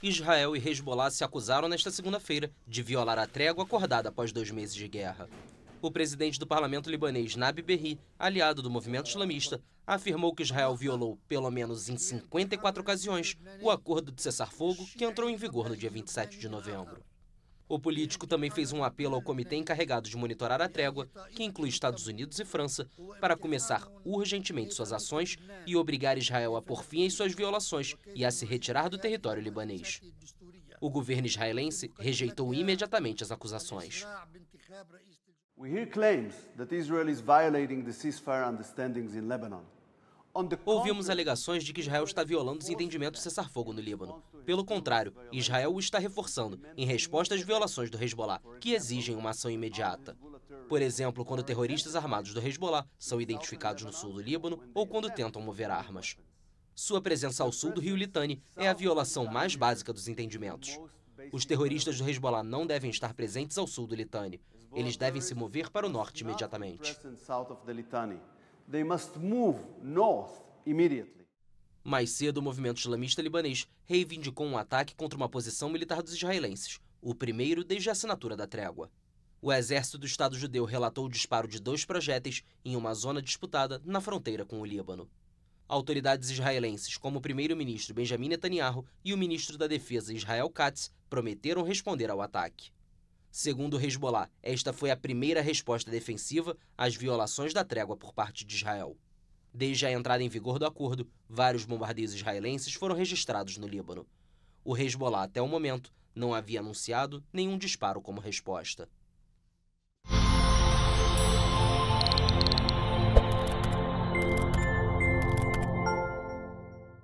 Israel e Hezbollah se acusaram nesta segunda-feira de violar a trégua acordada após dois meses de guerra. O presidente do parlamento libanês, Nabi Berri, aliado do movimento islamista, afirmou que Israel violou, pelo menos em 54 ocasiões, o acordo de cessar-fogo que entrou em vigor no dia 27 de novembro. O político também fez um apelo ao comitê encarregado de monitorar a trégua, que inclui Estados Unidos e França, para começar urgentemente suas ações e obrigar Israel a pôr fim às suas violações e a se retirar do território libanês. O governo israelense rejeitou imediatamente as acusações. We hear claims that Israel is violating the ceasefire understandings in Lebanon. Ouvimos alegações de que Israel está violando os entendimentos cessar-fogo no Líbano. Pelo contrário, Israel o está reforçando em resposta às violações do Hezbollah, que exigem uma ação imediata. Por exemplo, quando terroristas armados do Hezbollah são identificados no sul do Líbano ou quando tentam mover armas. Sua presença ao sul do rio Litani é a violação mais básica dos entendimentos. Os terroristas do Hezbollah não devem estar presentes ao sul do Litani. Eles devem se mover para o norte imediatamente they must move north immediately. Mais cedo, o movimento islamista libanês reivindicou um ataque contra uma posição militar dos israelenses, o primeiro desde a assinatura da trégua. O exército do Estado judeu relatou o disparo de dois projéteis em uma zona disputada na fronteira com o Líbano. Autoridades israelenses, como o primeiro-ministro Benjamin Netanyahu e o ministro da Defesa Israel Katz, prometeram responder ao ataque. Segundo Hezbollah, esta foi a primeira resposta defensiva às violações da trégua por parte de Israel. Desde a entrada em vigor do acordo, vários bombardeios israelenses foram registrados no Líbano. O Hezbollah, até o momento, não havia anunciado nenhum disparo como resposta.